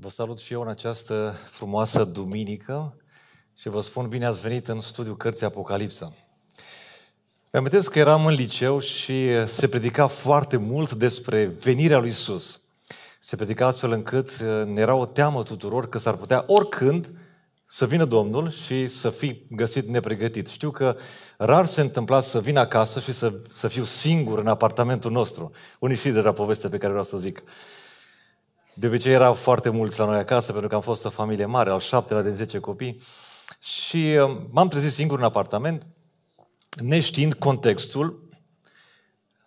Vă salut și eu în această frumoasă duminică și vă spun bine ați venit în studiul cărții Apocalipsa. Îmi amintesc că eram în liceu și se predica foarte mult despre venirea lui Isus. Se predica astfel încât uh, ne era o teamă tuturor că s-ar putea oricând să vină Domnul și să fi găsit nepregătit. Știu că rar se întâmpla să vin acasă și să, să fiu singur în apartamentul nostru. Unii știți deja povestea pe care vreau să o zic. Uh, de obicei erau foarte mulți la noi acasă, pentru că am fost o familie mare, al șaptelea din zece copii. Și uh, m-am trezit singur în apartament, neștiind contextul,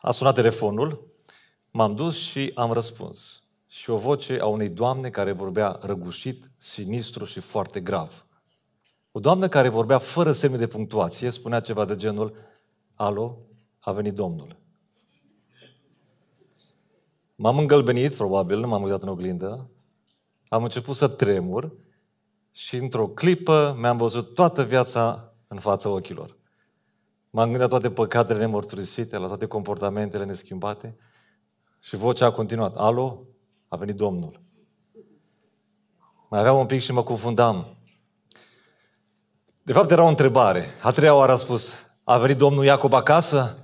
a sunat telefonul, m-am dus și am răspuns. Și o voce a unei doamne care vorbea răgușit, sinistru și foarte grav. O doamnă care vorbea fără semne de punctuație, spunea ceva de genul, Alo, a venit Domnul. M-am îngălbenit, probabil, nu m-am uitat în oglindă. Am început să tremur și într-o clipă mi-am văzut toată viața în fața ochilor. M-am gândit la toate păcatele nemărturisite, la toate comportamentele neschimbate și vocea a continuat. Alo, a venit Domnul. Mai aveam un pic și mă confundam. De fapt, era o întrebare. A treia oară a spus, a venit Domnul Iacob acasă?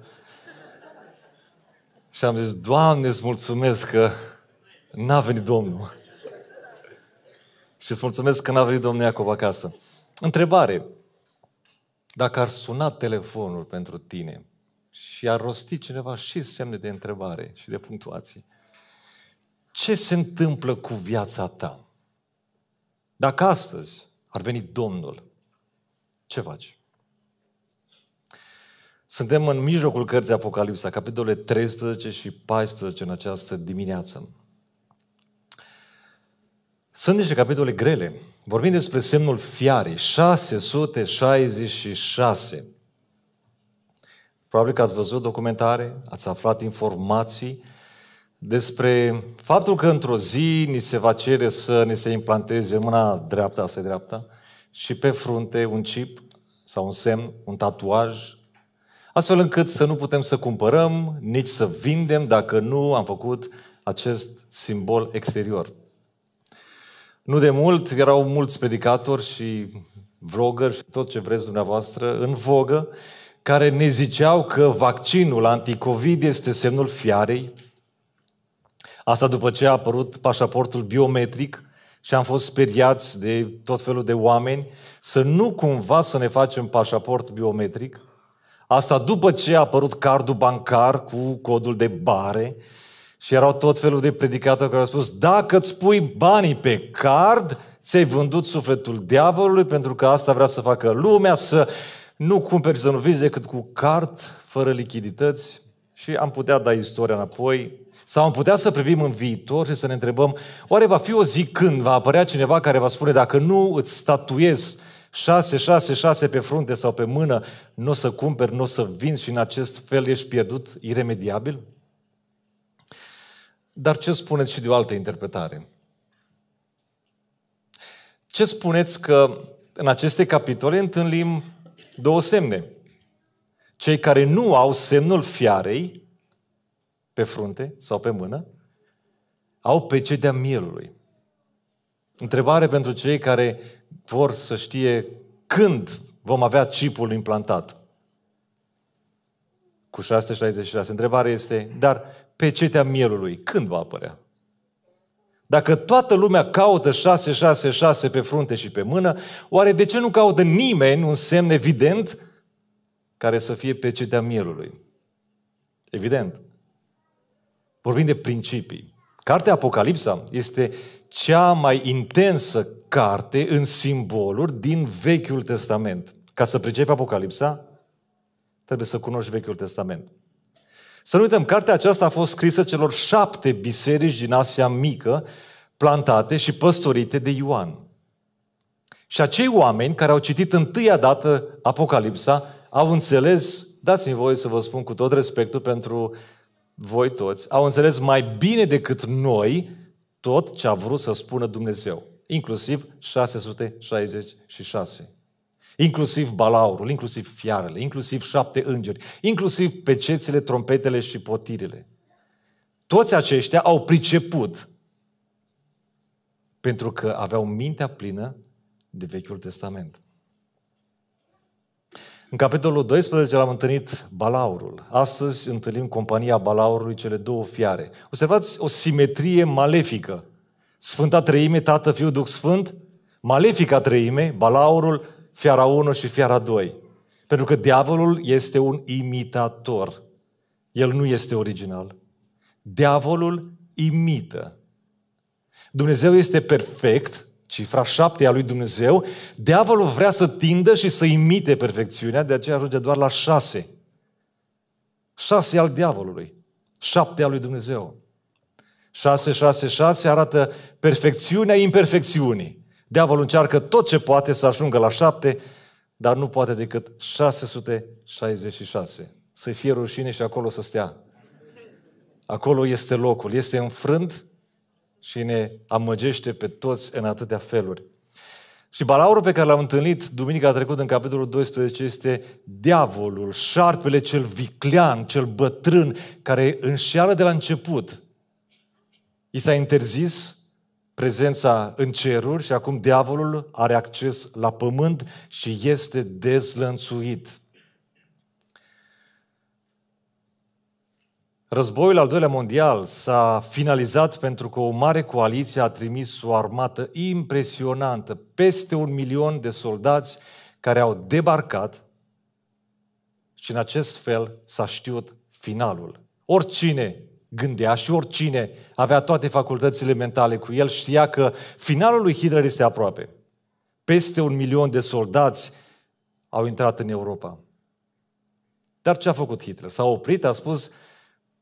Și am zis, Doamne, îți mulțumesc că n-a venit Domnul. și îți mulțumesc că n-a venit Domnul Iacob acasă. Întrebare. Dacă ar suna telefonul pentru tine și ar rosti cineva și semne de întrebare și de punctuații, ce se întâmplă cu viața ta? Dacă astăzi ar veni Domnul, ce faci? Suntem în mijlocul cărții Apocalipsa, capitolele 13 și 14 în această dimineață. Sunt niște capitole grele. Vorbim despre semnul fiarei, 666. Probabil că ați văzut documentare, ați aflat informații despre faptul că într-o zi ni se va cere să ne se implanteze mâna dreapta, asta dreapta, și pe frunte un chip sau un semn, un tatuaj, astfel încât să nu putem să cumpărăm, nici să vindem dacă nu am făcut acest simbol exterior. Nu de mult erau mulți predicatori și vloggeri și tot ce vreți dumneavoastră în vogă, care ne ziceau că vaccinul anticovid este semnul fiarei. Asta după ce a apărut pașaportul biometric și am fost speriați de tot felul de oameni să nu cumva să ne facem pașaport biometric – Asta după ce a apărut cardul bancar cu codul de bare și erau tot felul de predicatori care au spus dacă îți pui banii pe card, ți-ai vândut sufletul diavolului pentru că asta vrea să facă lumea, să nu cumperi, să nu vizi decât cu card, fără lichidități și am putea da istoria înapoi sau am putea să privim în viitor și să ne întrebăm, oare va fi o zi când va apărea cineva care va spune, dacă nu îți statuiesc 6, 6, 6 pe frunte sau pe mână, nu o să cumperi, nu o să vinzi și în acest fel ești pierdut iremediabil? Dar ce spuneți și de o altă interpretare? Ce spuneți că în aceste capitole întâlnim două semne? Cei care nu au semnul fiarei pe frunte sau pe mână, au pe cei de-a mielului. Întrebare pentru cei care vor să știe când vom avea chipul implantat. Cu 666. Întrebarea este, dar pe cetea mielului, când va apărea? Dacă toată lumea caută 666 pe frunte și pe mână, oare de ce nu caută nimeni un semn evident care să fie pe cetea mielului? Evident. Vorbim de principii. Cartea Apocalipsa este cea mai intensă carte în simboluri din Vechiul Testament. Ca să pricepi Apocalipsa, trebuie să cunoști Vechiul Testament. Să nu uităm, cartea aceasta a fost scrisă celor șapte biserici din Asia Mică, plantate și păstorite de Ioan. Și acei oameni care au citit întâia dată Apocalipsa au înțeles, dați-mi voie să vă spun cu tot respectul pentru voi toți, au înțeles mai bine decât noi tot ce a vrut să spună Dumnezeu, inclusiv 666, inclusiv balaurul, inclusiv fiarele, inclusiv șapte îngeri, inclusiv pecețele, trompetele și potirile. Toți aceștia au priceput pentru că aveau mintea plină de Vechiul Testament. În capitolul 12 l-am întâlnit balaurul. Astăzi întâlnim compania balaurului, cele două fiare. Observați o simetrie malefică. Sfânta Treime, Tată, Fiul, duc Sfânt, malefica Treime, balaurul, fiara 1 și fiara 2. Pentru că diavolul este un imitator. El nu este original. Diavolul imită. Dumnezeu este perfect, cifra șapte a lui Dumnezeu, diavolul vrea să tindă și să imite perfecțiunea, de aceea ajunge doar la șase. Șase al diavolului, șapte al lui Dumnezeu. Șase, șase, șase arată perfecțiunea imperfecțiunii. Diavolul încearcă tot ce poate să ajungă la șapte, dar nu poate decât 666. Să fie rușine și acolo să stea. Acolo este locul. Este înfrânt și ne amăgește pe toți în atâtea feluri. Și balaurul pe care l-am întâlnit duminica trecută în capitolul 12 este diavolul, șarpele cel viclean, cel bătrân, care înșeală de la început. I s-a interzis prezența în ceruri și acum diavolul are acces la pământ și este dezlănțuit. Războiul al doilea mondial s-a finalizat pentru că o mare coaliție a trimis o armată impresionantă, peste un milion de soldați care au debarcat și în acest fel s-a știut finalul. Oricine gândea și oricine avea toate facultățile mentale cu el știa că finalul lui Hitler este aproape. Peste un milion de soldați au intrat în Europa. Dar ce a făcut Hitler? S-a oprit, a spus,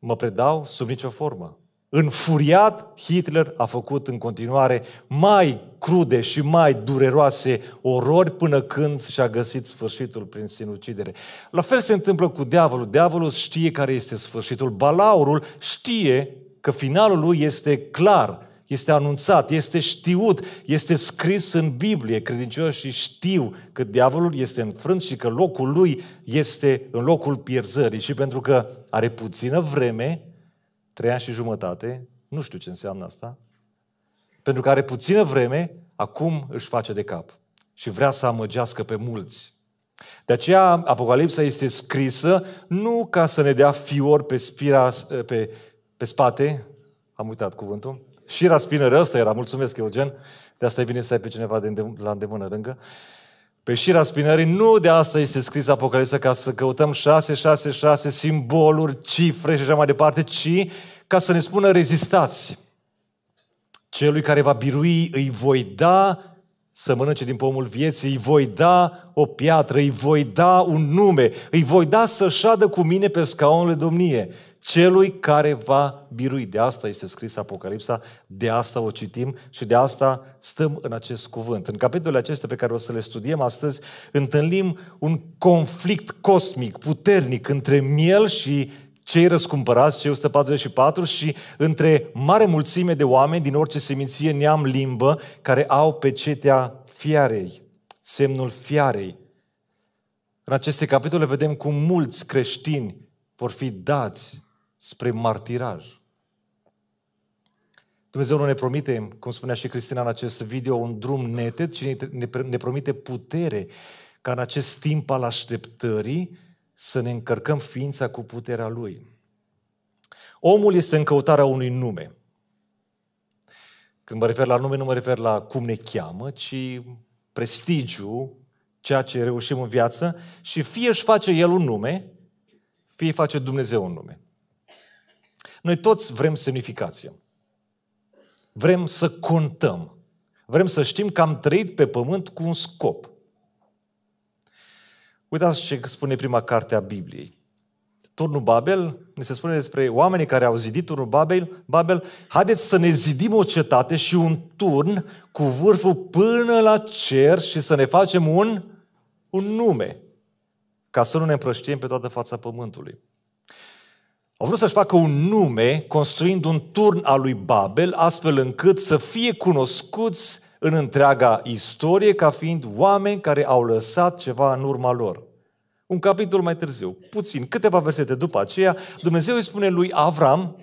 mă predau sub nicio formă. Înfuriat, Hitler a făcut în continuare mai crude și mai dureroase orori până când și-a găsit sfârșitul prin sinucidere. La fel se întâmplă cu diavolul. Diavolul știe care este sfârșitul. Balaurul știe că finalul lui este clar este anunțat, este știut, este scris în Biblie. Credincioșii știu că diavolul este înfrânt și că locul lui este în locul pierzării. Și pentru că are puțină vreme, trei ani și jumătate, nu știu ce înseamnă asta, pentru că are puțină vreme, acum își face de cap și vrea să amăgească pe mulți. De aceea, Apocalipsa este scrisă nu ca să ne dea fior pe, spira, pe, pe spate, am uitat cuvântul, și raspinării ăsta era, mulțumesc Eugen, de asta e bine să ai pe cineva de la îndemână lângă. Pe șira spinării, nu de asta este scris Apocalipsa, ca să căutăm 666 simboluri, cifre și așa mai departe, ci ca să ne spună rezistați. Celui care va birui îi voi da să mănânce din pomul vieții, îi voi da o piatră, îi voi da un nume, îi voi da să șadă cu mine pe scaunul de domnie celui care va birui. De asta este scris Apocalipsa, de asta o citim și de asta stăm în acest cuvânt. În capitolele acestea pe care o să le studiem astăzi, întâlnim un conflict cosmic, puternic, între miel și cei răscumpărați, cei 144 și între mare mulțime de oameni din orice seminție, neam, limbă, care au pecetea fiarei, semnul fiarei. În aceste capitole vedem cum mulți creștini vor fi dați spre martiraj. Dumnezeu nu ne promite, cum spunea și Cristina în acest video, un drum neted, ci ne promite putere ca în acest timp al așteptării să ne încărcăm ființa cu puterea Lui. Omul este în căutarea unui nume. Când mă refer la nume, nu mă refer la cum ne cheamă, ci prestigiu, ceea ce reușim în viață și fie își face el un nume, fie face Dumnezeu un nume. Noi toți vrem semnificație. Vrem să contăm. Vrem să știm că am trăit pe pământ cu un scop. Uitați ce spune prima carte a Bibliei. Turnul Babel, ne se spune despre oamenii care au zidit turnul Babel, Babel, haideți să ne zidim o cetate și un turn cu vârful până la cer și să ne facem un, un nume, ca să nu ne împrăștiem pe toată fața pământului. Au vrut să-și facă un nume construind un turn al lui Babel, astfel încât să fie cunoscuți în întreaga istorie ca fiind oameni care au lăsat ceva în urma lor. Un capitol mai târziu, puțin, câteva versete după aceea, Dumnezeu îi spune lui Avram,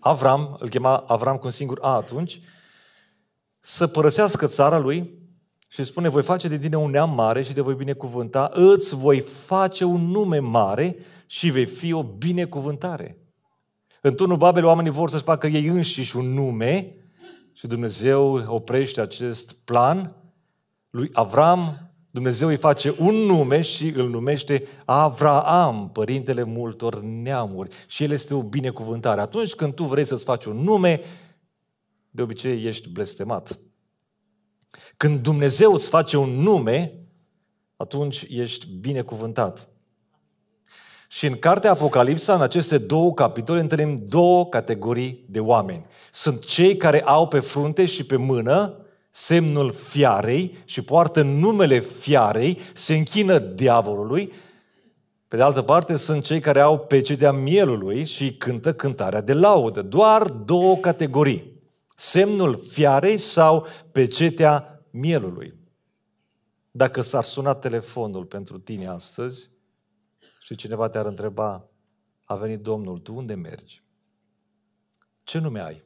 Avram, îl chema Avram cu un singur A atunci, să părăsească țara lui, și spune, voi face de tine un neam mare și te voi binecuvânta, îți voi face un nume mare și vei fi o binecuvântare. În turnul Babel oamenii vor să-și facă ei înșiși un nume și Dumnezeu oprește acest plan lui Avram, Dumnezeu îi face un nume și îl numește Avraam, părintele multor neamuri. Și el este o binecuvântare. Atunci când tu vrei să-ți faci un nume, de obicei ești blestemat când Dumnezeu îți face un nume, atunci ești binecuvântat. Și în cartea Apocalipsa, în aceste două capitole, întâlnim două categorii de oameni. Sunt cei care au pe frunte și pe mână semnul fiarei și poartă numele fiarei, se închină diavolului. Pe de altă parte, sunt cei care au pecetea mielului și cântă cântarea de laudă. Doar două categorii. Semnul fiarei sau pecetea mielului. Dacă s-ar suna telefonul pentru tine astăzi și cineva te-ar întreba, a venit Domnul, tu unde mergi? Ce nume ai?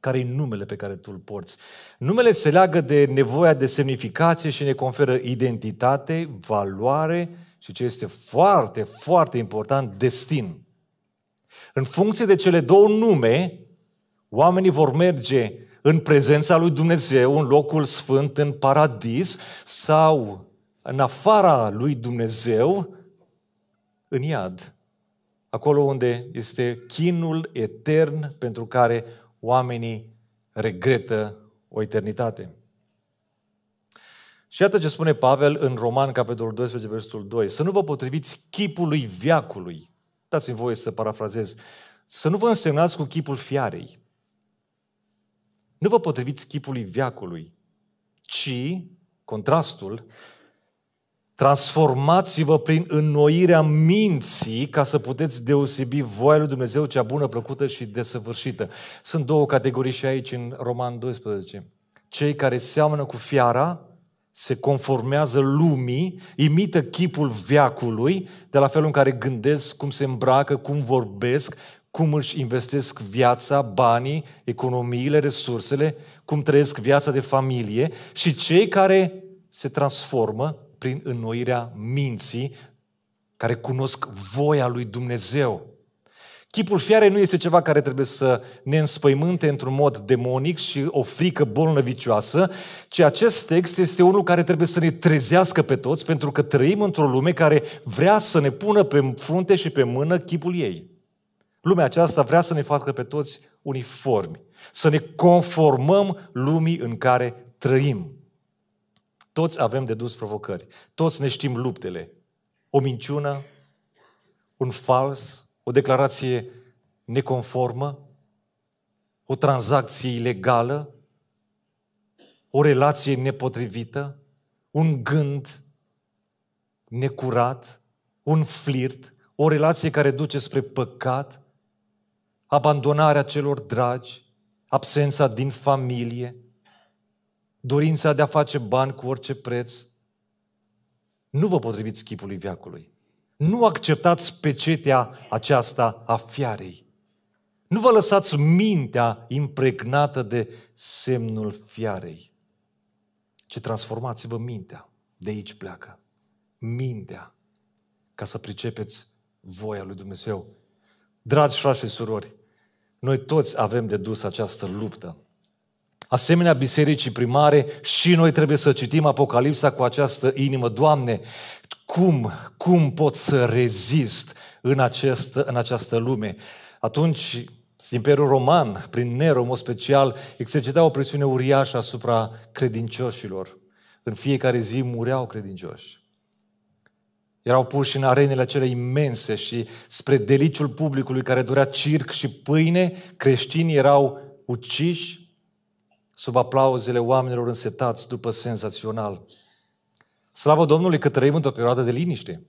care i numele pe care tu îl porți. Numele se leagă de nevoia de semnificație și ne conferă identitate, valoare și ce este foarte, foarte important, destin. În funcție de cele două nume, oamenii vor merge în prezența lui Dumnezeu, în locul sfânt, în paradis sau în afara lui Dumnezeu, în iad. Acolo unde este chinul etern pentru care oamenii regretă o eternitate. Și iată ce spune Pavel în Roman, capitolul 12, versetul 2. Să nu vă potriviți chipului viacului. Dați-mi voie să parafrazez. Să nu vă însemnați cu chipul fiarei nu vă potriviți chipului viacului. ci, contrastul, transformați-vă prin înnoirea minții ca să puteți deosebi voia lui Dumnezeu cea bună, plăcută și desăvârșită. Sunt două categorii și aici în Roman 12. Cei care seamănă cu fiara, se conformează lumii, imită chipul veacului, de la felul în care gândesc, cum se îmbracă, cum vorbesc, cum își investesc viața, banii, economiile, resursele, cum trăiesc viața de familie și cei care se transformă prin înnoirea minții, care cunosc voia lui Dumnezeu. Chipul fiare nu este ceva care trebuie să ne înspăimânte într-un mod demonic și o frică bolnăvicioasă, ci acest text este unul care trebuie să ne trezească pe toți, pentru că trăim într-o lume care vrea să ne pună pe frunte și pe mână chipul ei. Lumea aceasta vrea să ne facă pe toți uniformi, să ne conformăm lumii în care trăim. Toți avem de dus provocări, toți ne știm luptele. O minciună, un fals, o declarație neconformă, o tranzacție ilegală, o relație nepotrivită, un gând necurat, un flirt, o relație care duce spre păcat, abandonarea celor dragi, absența din familie, dorința de a face bani cu orice preț. Nu vă potriviți chipului viacului, Nu acceptați pecetea aceasta a fiarei. Nu vă lăsați mintea impregnată de semnul fiarei, ci transformați-vă mintea. De aici pleacă. Mintea. Ca să pricepeți voia lui Dumnezeu. Dragi frați și surori, noi toți avem de dus această luptă. Asemenea, bisericii primare, și noi trebuie să citim Apocalipsa cu această inimă. Doamne, cum, cum pot să rezist în, această, în această lume? Atunci, Imperiul Roman, prin Nero, în mod special, exercita o presiune uriașă asupra credincioșilor. În fiecare zi mureau credincioși. Erau puși în arenele acele imense și spre deliciul publicului care durea circ și pâine, creștinii erau uciși sub aplauzele oamenilor însetați după senzațional. Slavă Domnului că trăim într-o perioadă de liniște.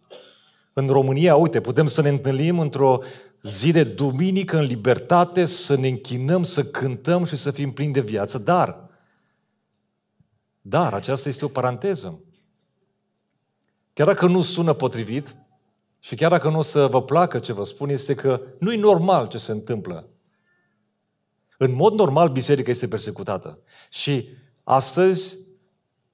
În România, uite, putem să ne întâlnim într-o zi de duminică în libertate, să ne închinăm, să cântăm și să fim plini de viață. Dar, dar, aceasta este o paranteză. Chiar dacă nu sună potrivit și chiar dacă nu o să vă placă ce vă spun, este că nu e normal ce se întâmplă. În mod normal, biserica este persecutată. Și astăzi,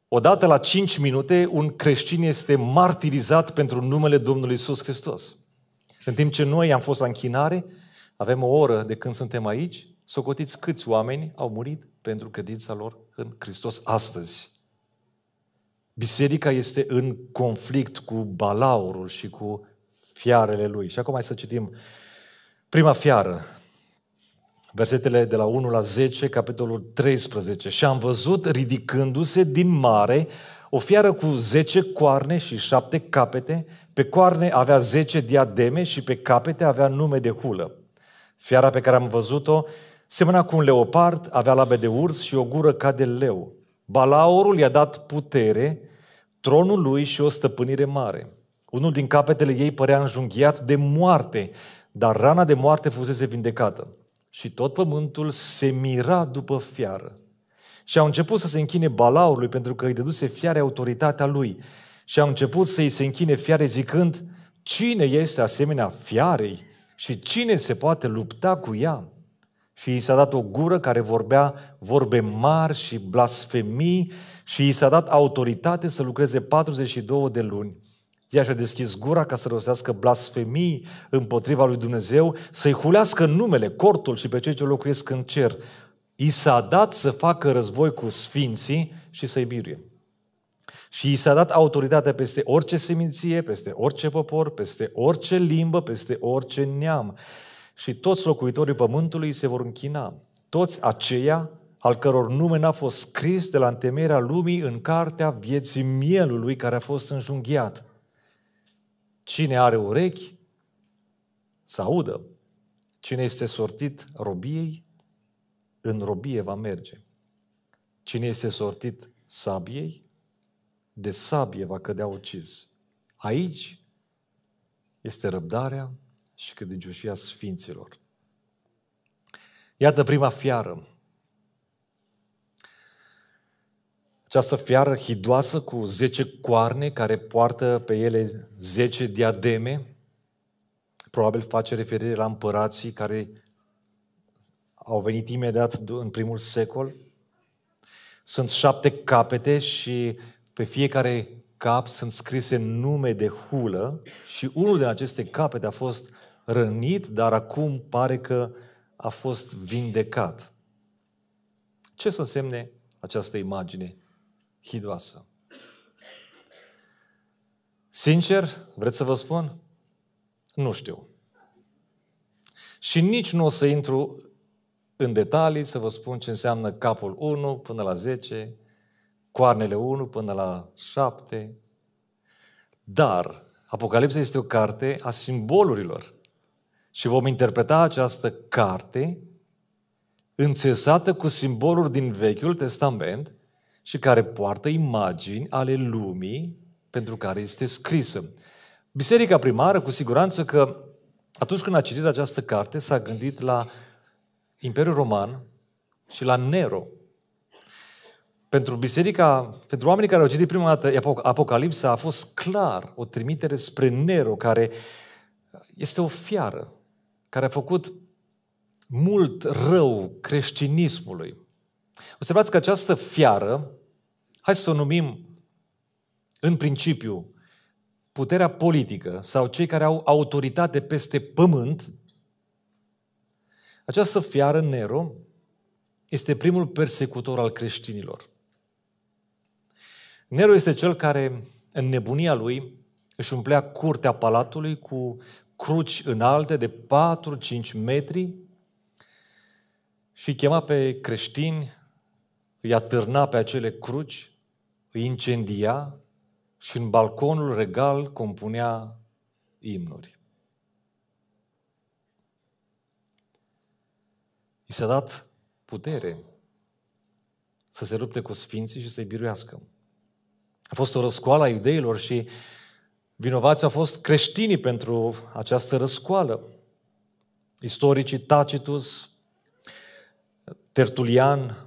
odată la 5 minute, un creștin este martirizat pentru numele Domnului Isus Hristos. În timp ce noi am fost la închinare, avem o oră de când suntem aici, socotiți câți oameni au murit pentru credința lor în Hristos astăzi biserica este în conflict cu balaurul și cu fiarele lui. Și acum hai să citim prima fiară, versetele de la 1 la 10, capitolul 13. Și am văzut ridicându-se din mare o fiară cu 10 coarne și 7 capete, pe coarne avea 10 diademe și pe capete avea nume de hulă. Fiara pe care am văzut-o semăna cu un leopard, avea labe de urs și o gură ca de leu. Balaurul i-a dat putere, tronul lui și o stăpânire mare. Unul din capetele ei părea înjunghiat de moarte, dar rana de moarte fusese vindecată. Și tot pământul se mira după fiară. Și au început să se închine balaurului pentru că îi dăduse fiare autoritatea lui. Și au început să îi se închine fiare zicând, cine este asemenea fiarei și cine se poate lupta cu ea? și i s-a dat o gură care vorbea vorbe mari și blasfemii și i s-a dat autoritate să lucreze 42 de luni. Ea și-a deschis gura ca să rostească blasfemii împotriva lui Dumnezeu, să-i hulească numele, cortul și pe cei ce locuiesc în cer. I s-a dat să facă război cu sfinții și să-i biruie. Și i s-a dat autoritatea peste orice seminție, peste orice popor, peste orice limbă, peste orice neam și toți locuitorii pământului se vor închina. Toți aceia al căror nume n-a fost scris de la întemeierea lumii în cartea vieții mielului care a fost înjunghiat. Cine are urechi, să audă. Cine este sortit robiei, în robie va merge. Cine este sortit sabiei, de sabie va cădea ucis. Aici este răbdarea și credincioșia sfinților. Iată prima fiară. Această fiară hidoasă cu zece coarne care poartă pe ele zece diademe, probabil face referire la împărații care au venit imediat în primul secol. Sunt șapte capete și pe fiecare cap sunt scrise nume de hulă și unul din aceste capete a fost rănit, dar acum pare că a fost vindecat. Ce să însemne această imagine hidoasă? Sincer, vreți să vă spun? Nu știu. Și nici nu o să intru în detalii să vă spun ce înseamnă capul 1 până la 10, coarnele 1 până la 7. Dar Apocalipsa este o carte a simbolurilor. Și vom interpreta această carte înțesată cu simboluri din Vechiul Testament și care poartă imagini ale lumii pentru care este scrisă. Biserica primară, cu siguranță că atunci când a citit această carte, s-a gândit la Imperiul Roman și la Nero. Pentru biserica, pentru oamenii care au citit prima dată Apocalipsa, a fost clar o trimitere spre Nero, care este o fiară care a făcut mult rău creștinismului. Observați că această fiară, hai să o numim în principiu puterea politică sau cei care au autoritate peste pământ, această fiară, Nero, este primul persecutor al creștinilor. Nero este cel care, în nebunia lui, își umplea curtea palatului cu cruci înalte de 4-5 metri și chema pe creștini, îi atârna pe acele cruci, îi incendia și în balconul regal compunea imnuri. I s-a dat putere să se lupte cu sfinții și să-i biruiască. A fost o răscoală a iudeilor și Vinovați au fost creștinii pentru această răscoală. Istoricii Tacitus, Tertulian,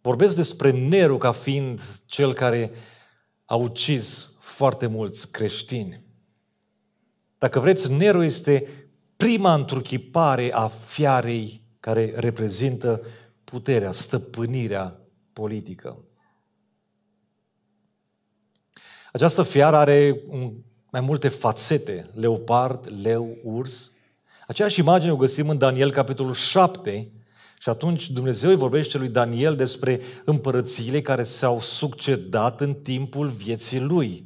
vorbesc despre Nero ca fiind cel care a ucis foarte mulți creștini. Dacă vreți, Nero este prima întruchipare a fiarei care reprezintă puterea, stăpânirea politică. Această fiară are mai multe fațete, leopard, leu, urs. Aceeași imagine o găsim în Daniel, capitolul 7, și atunci Dumnezeu îi vorbește lui Daniel despre împărățiile care s-au succedat în timpul vieții lui.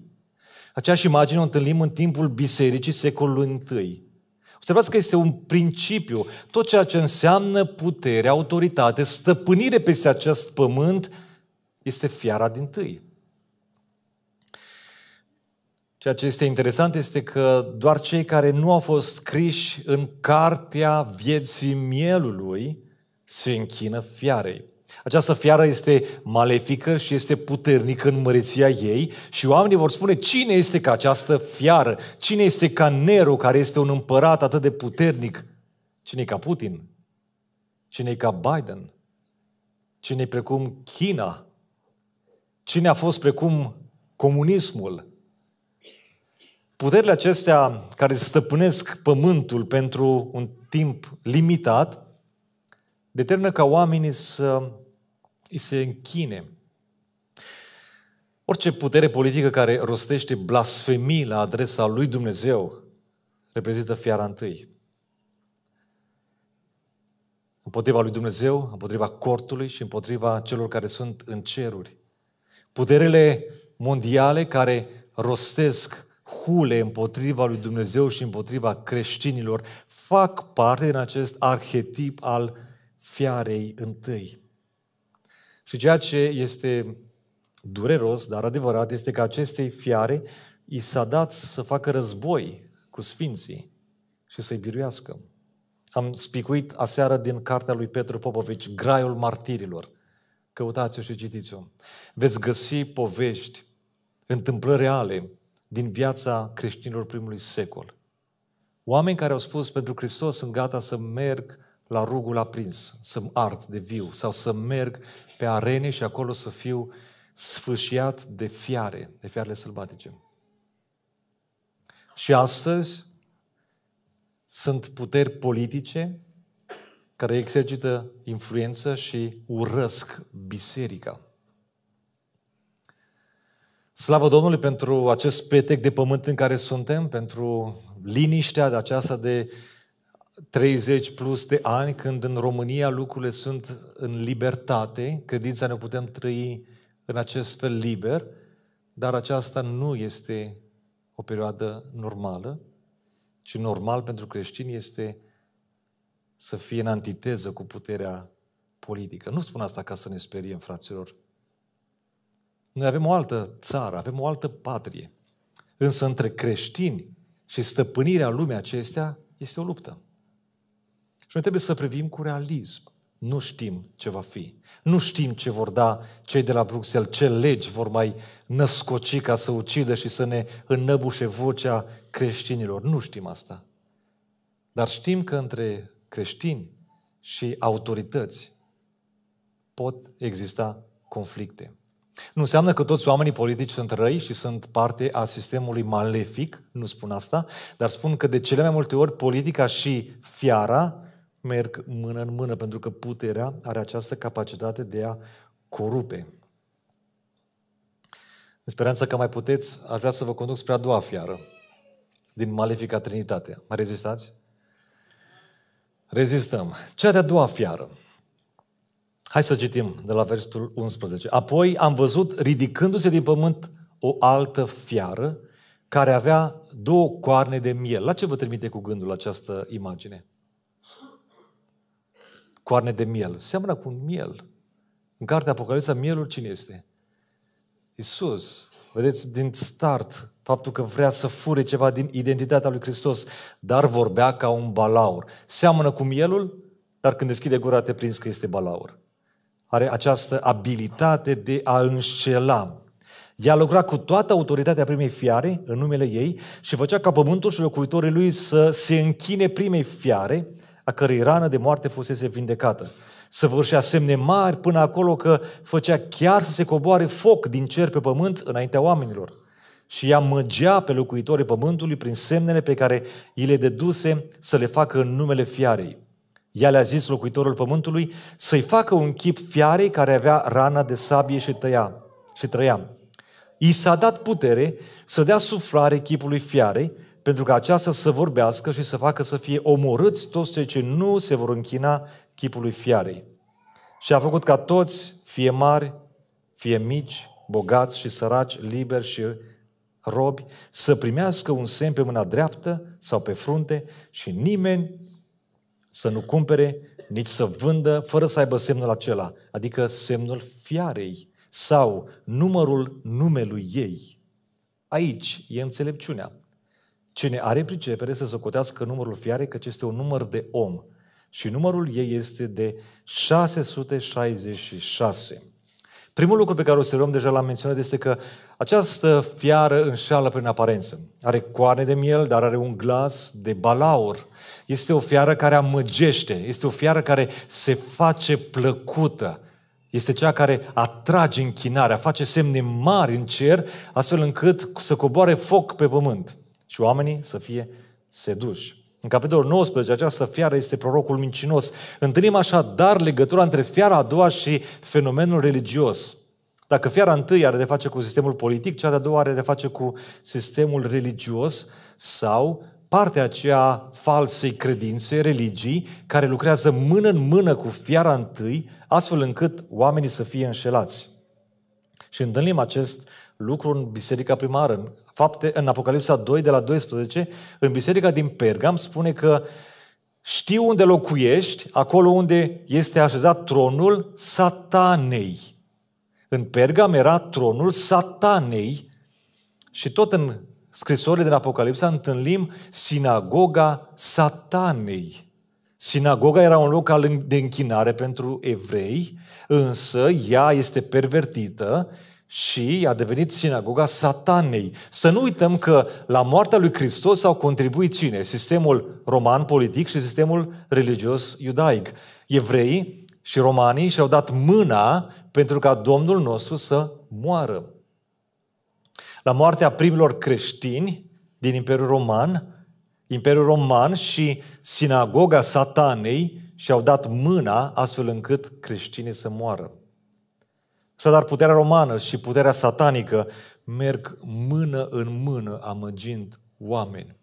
Aceeași imagine o întâlnim în timpul bisericii secolului I. Observați că este un principiu. Tot ceea ce înseamnă putere, autoritate, stăpânire peste acest pământ este fiara din tâi. Ceea ce este interesant este că doar cei care nu au fost scriși în cartea vieții mielului se închină fiarei. Această fiară este malefică și este puternică în măreția ei și oamenii vor spune cine este ca această fiară, cine este ca Nero care este un împărat atât de puternic, cine e ca Putin, cine e ca Biden, cine e precum China, cine a fost precum comunismul, Puterile acestea care stăpânesc pământul pentru un timp limitat determină ca oamenii să îi se închine. Orice putere politică care rostește blasfemii la adresa lui Dumnezeu reprezintă fiara întâi. Împotriva lui Dumnezeu, împotriva cortului și împotriva celor care sunt în ceruri. Puterele mondiale care rostesc hule împotriva lui Dumnezeu și împotriva creștinilor fac parte din acest arhetip al fiarei întâi. Și ceea ce este dureros, dar adevărat, este că acestei fiare i s-a dat să facă război cu sfinții și să-i biruiască. Am spicuit aseară din cartea lui Petru Popovici, Graiul Martirilor. Căutați-o și citiți-o. Veți găsi povești, întâmplări reale, din viața creștinilor primului secol. Oameni care au spus, pentru Hristos sunt gata să merg la rugul aprins, să-mi ard de viu sau să merg pe arene și acolo să fiu sfâșiat de fiare, de fiarele sălbatice. Și astăzi sunt puteri politice care exercită influență și urăsc biserica. Slavă Domnului pentru acest petec de pământ în care suntem, pentru liniștea de aceasta de 30 plus de ani, când în România lucrurile sunt în libertate, credința ne putem trăi în acest fel liber, dar aceasta nu este o perioadă normală, ci normal pentru creștini este să fie în antiteză cu puterea politică. Nu spun asta ca să ne speriem, fraților, noi avem o altă țară, avem o altă patrie. Însă între creștini și stăpânirea lumii acestea este o luptă. Și noi trebuie să privim cu realism. Nu știm ce va fi. Nu știm ce vor da cei de la Bruxelles, ce legi vor mai născoci ca să ucidă și să ne înnăbușe vocea creștinilor. Nu știm asta. Dar știm că între creștini și autorități pot exista conflicte. Nu înseamnă că toți oamenii politici sunt răi și sunt parte a sistemului malefic, nu spun asta, dar spun că de cele mai multe ori politica și fiara merg mână în mână, pentru că puterea are această capacitate de a corupe. În speranța că mai puteți, aș vrea să vă conduc spre a doua fiară din Malefica Trinitate. Mai rezistați? Rezistăm. Cea de-a doua fiară. Hai să citim de la versetul 11. Apoi am văzut ridicându-se din pământ o altă fiară care avea două coarne de miel. La ce vă trimite cu gândul această imagine? Coarne de miel. Seamănă cu un miel. În cartea Apocalipsa, mielul cine este? Isus. Vedeți, din start, faptul că vrea să fure ceva din identitatea lui Hristos, dar vorbea ca un balaur. Seamănă cu mielul, dar când deschide gura te prins că este balaur are această abilitate de a înșela. Ea lucra cu toată autoritatea primei fiare, în numele ei, și făcea ca pământul și locuitorii lui să se închine primei fiare, a cărei rană de moarte fusese vindecată. să vârșea semne mari până acolo că făcea chiar să se coboare foc din cer pe pământ înaintea oamenilor. Și ea măgea pe locuitorii pământului prin semnele pe care îi le deduse să le facă în numele fiarei. Ea le-a zis locuitorul pământului să-i facă un chip fiarei care avea rana de sabie și, tăia, și trăia. I s-a dat putere să dea suflare chipului fiarei, pentru ca aceasta să vorbească și să facă să fie omorâți toți cei ce nu se vor închina chipului fiarei. Și a făcut ca toți, fie mari, fie mici, bogați și săraci, liberi și robi, să primească un semn pe mâna dreaptă sau pe frunte și nimeni să nu cumpere, nici să vândă, fără să aibă semnul acela, adică semnul fiarei sau numărul numelui ei. Aici e înțelepciunea. Cine are pricepere să socotească numărul fiarei, căci este un număr de om. Și numărul ei este de 666. Primul lucru pe care o observăm, deja l-am menționat, este că această fiară înșală prin aparență. Are coane de miel, dar are un glas de balaur. Este o fiară care amăgește, este o fiară care se face plăcută. Este cea care atrage închinarea, face semne mari în cer, astfel încât să coboare foc pe pământ și oamenii să fie seduși. În capitolul 19, această fiară este prorocul mincinos. Întâlnim așadar legătura între fiara a doua și fenomenul religios. Dacă fiara întâi are de face cu sistemul politic, cea de-a doua are de face cu sistemul religios sau partea aceea falsei credințe, religii, care lucrează mână în mână cu fiara întâi, astfel încât oamenii să fie înșelați. Și întâlnim acest lucru în biserica primară. În, fapte, în Apocalipsa 2, de la 12, în biserica din Pergam spune că știu unde locuiești, acolo unde este așezat tronul satanei. În Pergam era tronul satanei și tot în scrisorile din Apocalipsa întâlnim sinagoga satanei. Sinagoga era un loc de închinare pentru evrei, însă ea este pervertită și a devenit sinagoga satanei. Să nu uităm că la moartea lui Hristos au contribuit cine? Sistemul roman politic și sistemul religios iudaic. Evreii și romanii și-au dat mâna pentru ca Domnul nostru să moară. La moartea primilor creștini din Imperiul Roman, Imperiul Roman și sinagoga satanei și-au dat mâna astfel încât creștinii să moară. Să dar puterea romană și puterea satanică merg mână în mână, amăgind oameni.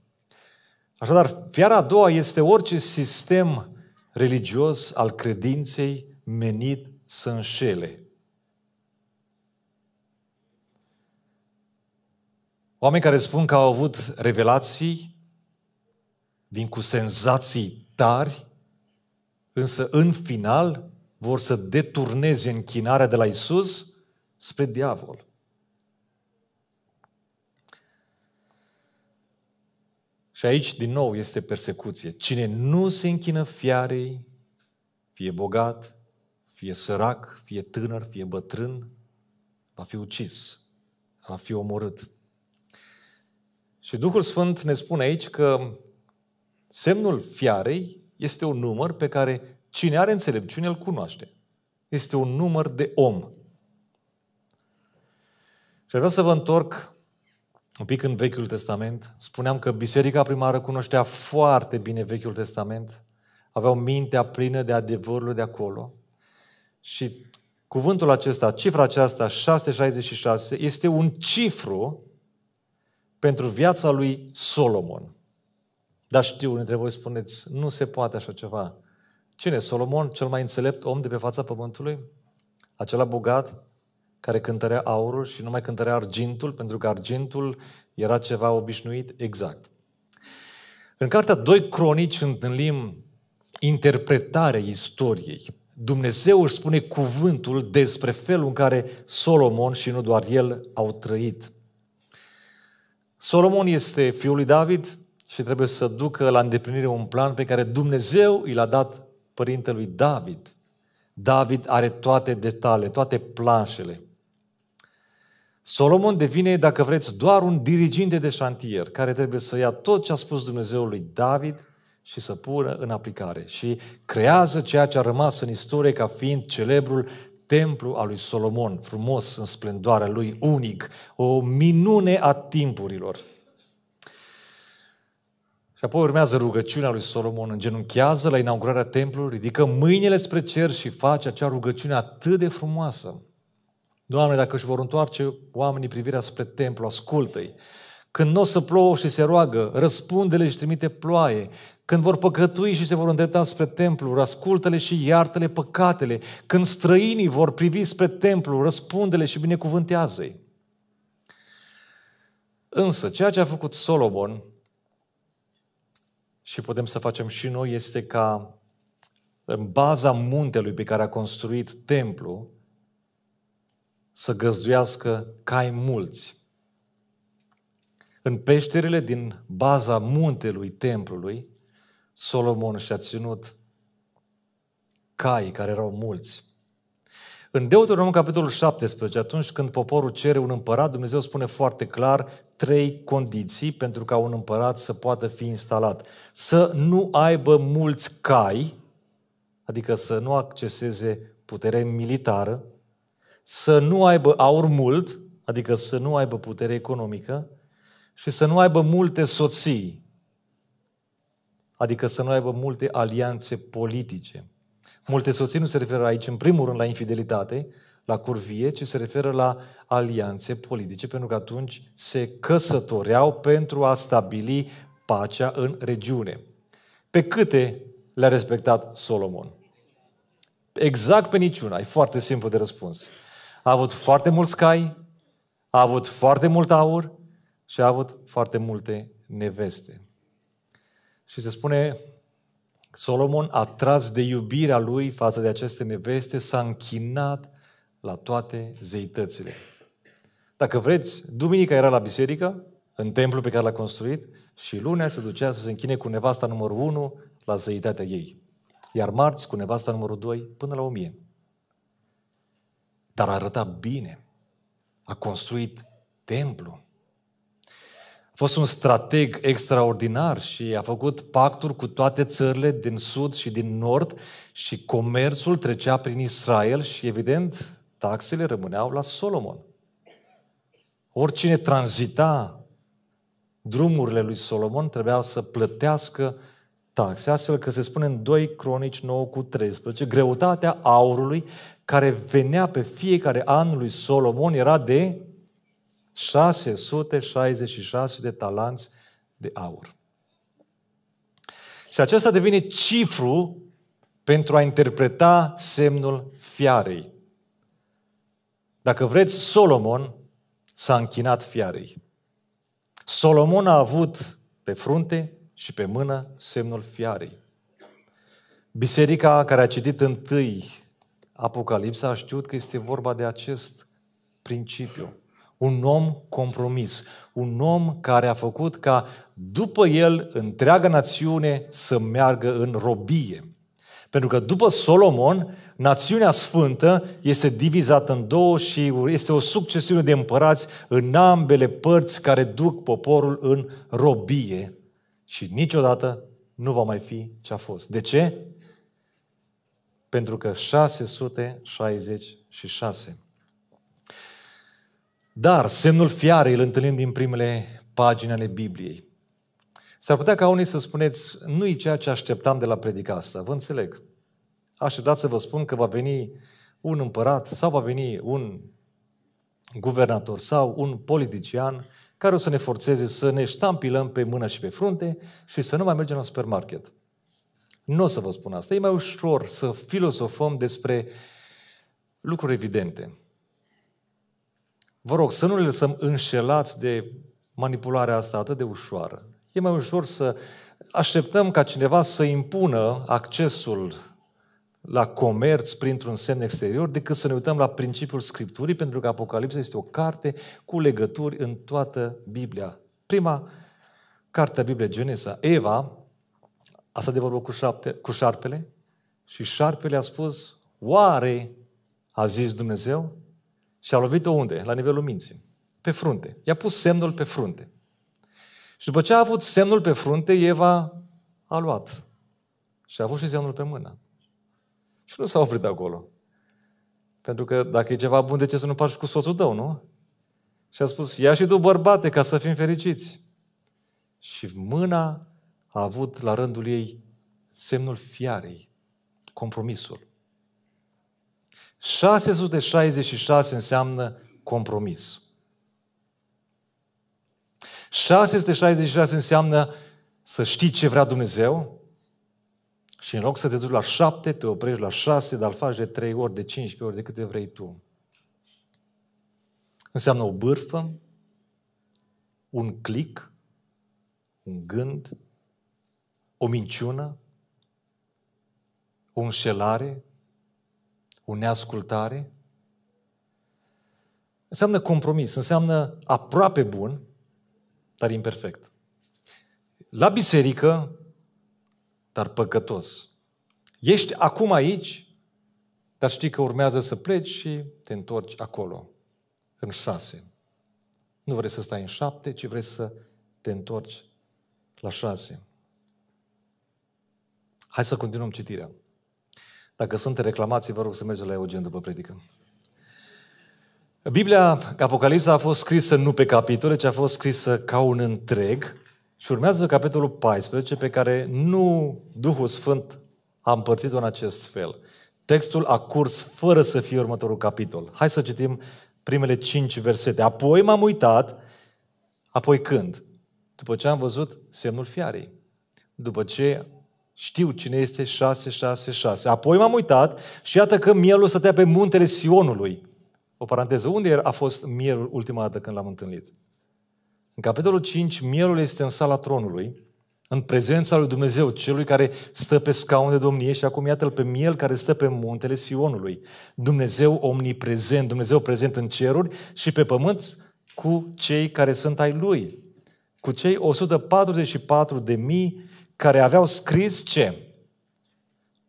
Așadar, fiara a doua este orice sistem religios al credinței menit să înșele. Oameni care spun că au avut revelații, vin cu senzații tari, însă în final vor să deturneze închinarea de la Isus spre diavol. Și aici, din nou, este persecuție. Cine nu se închină fiarei, fie bogat, fie sărac, fie tânăr, fie bătrân, va fi ucis, va fi omorât. Și Duhul Sfânt ne spune aici că semnul fiarei este un număr pe care Cine are înțelepciune, îl cunoaște. Este un număr de om. Și vreau să vă întorc un pic în Vechiul Testament. Spuneam că biserica primară cunoștea foarte bine Vechiul Testament, aveau mintea plină de adevărul de acolo și cuvântul acesta, cifra aceasta, 666, este un cifru pentru viața lui Solomon. Dar știu, între voi spuneți, nu se poate așa ceva. Cine? Solomon, cel mai înțelept om de pe fața pământului? Acela bogat care cântărea aurul și nu mai cântărea argintul, pentru că argintul era ceva obișnuit? Exact. În cartea 2 Cronici întâlnim interpretarea istoriei. Dumnezeu își spune cuvântul despre felul în care Solomon și nu doar el au trăit. Solomon este fiul lui David și trebuie să ducă la îndeplinire un plan pe care Dumnezeu i l-a dat părintelui David. David are toate detaliile, toate planșele. Solomon devine, dacă vreți, doar un diriginte de șantier care trebuie să ia tot ce a spus Dumnezeul lui David și să pună în aplicare. Și creează ceea ce a rămas în istorie ca fiind celebrul templu al lui Solomon, frumos în splendoarea lui, unic, o minune a timpurilor. Și apoi urmează rugăciunea lui Solomon, îngenunchează la inaugurarea templului, ridică mâinile spre cer și face acea rugăciune atât de frumoasă. Doamne, dacă își vor întoarce oamenii privirea spre templu, ascultă-i. Când nu o să plouă și se roagă, răspunde-le și trimite ploaie. Când vor păcătui și se vor îndrepta spre templu, ascultă-le și iartă-le păcatele. Când străinii vor privi spre templu, răspunde-le și binecuvântează-i. Însă, ceea ce a făcut Solomon și putem să facem și noi este ca în baza muntelui pe care a construit templu să găzduiască cai mulți. În peșterile din baza muntelui templului, Solomon și-a ținut cai care erau mulți. În Deuteronom, capitolul 17, atunci când poporul cere un împărat, Dumnezeu spune foarte clar trei condiții pentru ca un împărat să poată fi instalat. Să nu aibă mulți cai, adică să nu acceseze putere militară, să nu aibă aur mult, adică să nu aibă putere economică, și să nu aibă multe soții, adică să nu aibă multe alianțe politice. Multe soții nu se referă aici, în primul rând, la infidelitate, la curvie, ci se referă la alianțe politice, pentru că atunci se căsătoreau pentru a stabili pacea în regiune. Pe câte le-a respectat Solomon? Exact pe niciuna. E foarte simplu de răspuns. A avut foarte mulți cai, a avut foarte mult aur și a avut foarte multe neveste. Și se spune Solomon, atras de iubirea lui față de aceste neveste, s-a închinat la toate zeitățile. Dacă vreți, duminica era la biserică, în templu pe care l-a construit, și lunea se ducea să se închine cu nevasta numărul 1 la zeitatea ei. Iar marți cu nevasta numărul 2 până la 1000. Dar arăta bine. A construit templu. A fost un strateg extraordinar și a făcut pacturi cu toate țările din sud și din nord și comerțul trecea prin Israel și evident taxele rămâneau la Solomon. Oricine tranzita drumurile lui Solomon trebuia să plătească taxe, astfel că se spune în 2 Cronici 9 cu 13, greutatea aurului care venea pe fiecare an lui Solomon era de 666 de talanți de aur. Și acesta devine cifru pentru a interpreta semnul fiarei. Dacă vreți, Solomon s-a închinat fiarei. Solomon a avut pe frunte și pe mână semnul fiarei. Biserica care a citit întâi Apocalipsa a știut că este vorba de acest principiu. Un om compromis, un om care a făcut ca după el întreaga națiune să meargă în robie. Pentru că după Solomon, Națiunea Sfântă este divizată în două și este o succesiune de împărați în ambele părți care duc poporul în robie și niciodată nu va mai fi ce a fost. De ce? Pentru că 666. Dar semnul fiarei îl întâlnim din primele pagini ale Bibliei. S-ar putea ca unii să spuneți, nu e ceea ce așteptam de la predica asta, vă înțeleg. Așteptați să vă spun că va veni un împărat sau va veni un guvernator sau un politician care o să ne forțeze să ne ștampilăm pe mână și pe frunte și să nu mai mergem la supermarket. Nu o să vă spun asta. E mai ușor să filosofăm despre lucruri evidente. Vă rog să nu le lăsăm înșelați de manipularea asta atât de ușoară. E mai ușor să așteptăm ca cineva să impună accesul la comerț printr-un semn exterior decât să ne uităm la principiul Scripturii, pentru că Apocalipsa este o carte cu legături în toată Biblia. Prima carte a Bibliei, Genesa, Eva, a stat de vorbă cu, șapte, cu șarpele și șarpele a spus, oare a zis Dumnezeu? Și a lovit-o unde? La nivelul minții. Pe frunte. I-a pus semnul pe frunte. Și după ce a avut semnul pe frunte, Eva a luat. Și a avut și semnul pe mână. Și nu s-a oprit acolo. Pentru că dacă e ceva bun, de ce să nu și cu soțul tău, nu? Și a spus, ia și tu bărbate ca să fim fericiți. Și mâna a avut la rândul ei semnul fiarei, compromisul. 666 înseamnă compromis. 666 înseamnă să știi ce vrea Dumnezeu, și în loc să te duci la șapte, te oprești la șase, dar faci de trei ori, de 15 ori, de câte vrei tu. Înseamnă o bârfă, un clic, un gând, o minciună, o înșelare, o neascultare. Înseamnă compromis, înseamnă aproape bun, dar imperfect. La biserică, dar păcătos. Ești acum aici, dar știi că urmează să pleci și te întorci acolo, în șase. Nu vrei să stai în șapte, ci vrei să te întorci la șase. Hai să continuăm citirea. Dacă sunt reclamații, vă rog să mergeți la Eugen după predică. Biblia Apocalipsa a fost scrisă nu pe capitole, ci a fost scrisă ca un întreg și urmează capitolul 14, pe care nu Duhul Sfânt a împărțit-o în acest fel. Textul a curs fără să fie următorul capitol. Hai să citim primele cinci versete. Apoi m-am uitat, apoi când? După ce am văzut semnul fiarei. După ce știu cine este 666. Apoi m-am uitat și iată că mielul stătea pe muntele Sionului. O paranteză, unde a fost mielul ultima dată când l-am întâlnit? În capitolul 5, mielul este în sala tronului, în prezența lui Dumnezeu, celui care stă pe scaun de domnie și acum iată-l pe miel care stă pe muntele Sionului. Dumnezeu omniprezent, Dumnezeu prezent în ceruri și pe pământ cu cei care sunt ai lui. Cu cei 144 de mii care aveau scris ce?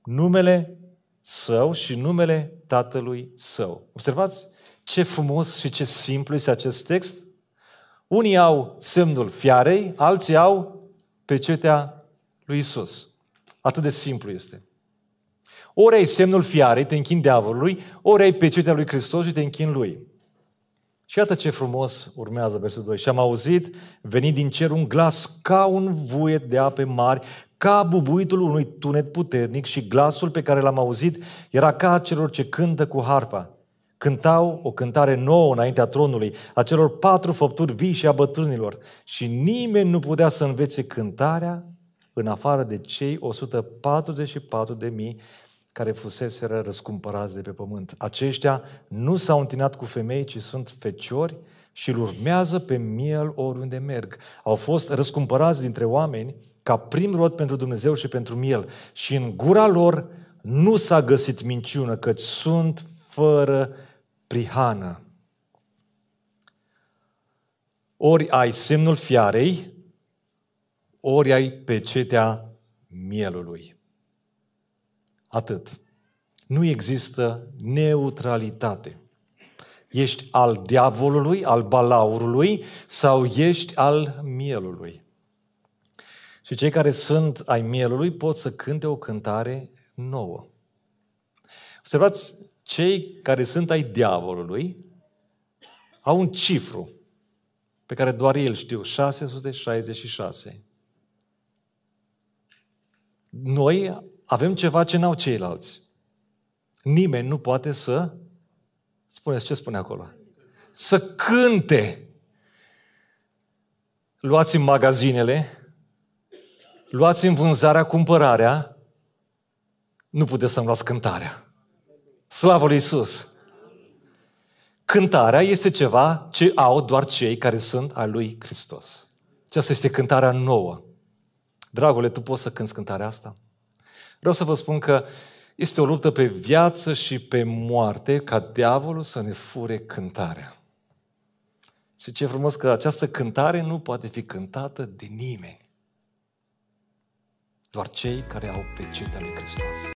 Numele său și numele tatălui său. Observați ce frumos și ce simplu este acest text? Unii au semnul fiarei, alții au pecetea lui Isus. Atât de simplu este. Ori ai semnul fiarei, te închin diavolului, ori ai pecetea lui Hristos și te închin lui. Și iată ce frumos urmează versetul 2. Și am auzit, venit din cer un glas ca un vuiet de ape mari, ca bubuitul unui tunet puternic și glasul pe care l-am auzit era ca celor ce cântă cu harpa cântau o cântare nouă înaintea tronului, a celor patru făpturi vii și a bătrânilor. Și nimeni nu putea să învețe cântarea în afară de cei 144 de mii care fuseseră răscumpărați de pe pământ. Aceștia nu s-au întinat cu femei, ci sunt feciori și îl urmează pe miel oriunde merg. Au fost răscumpărați dintre oameni ca prim rod pentru Dumnezeu și pentru miel. Și în gura lor nu s-a găsit minciună, căci sunt fără prihană. Ori ai semnul fiarei, ori ai pecetea mielului. Atât. Nu există neutralitate. Ești al diavolului, al balaurului sau ești al mielului. Și cei care sunt ai mielului pot să cânte o cântare nouă. Observați cei care sunt ai diavolului au un cifru pe care doar el știu, 666. Noi avem ceva ce n-au ceilalți. Nimeni nu poate să, spuneți ce spune acolo, să cânte. Luați în magazinele, luați în vânzarea cumpărarea, nu puteți să-mi luați cântarea. Slavă lui Iisus! Cântarea este ceva ce au doar cei care sunt al lui Hristos. Aceasta este cântarea nouă. Dragule, tu poți să cânți cântarea asta? Vreau să vă spun că este o luptă pe viață și pe moarte ca diavolul să ne fure cântarea. Și ce frumos că această cântare nu poate fi cântată de nimeni. Doar cei care au pe lui Hristos.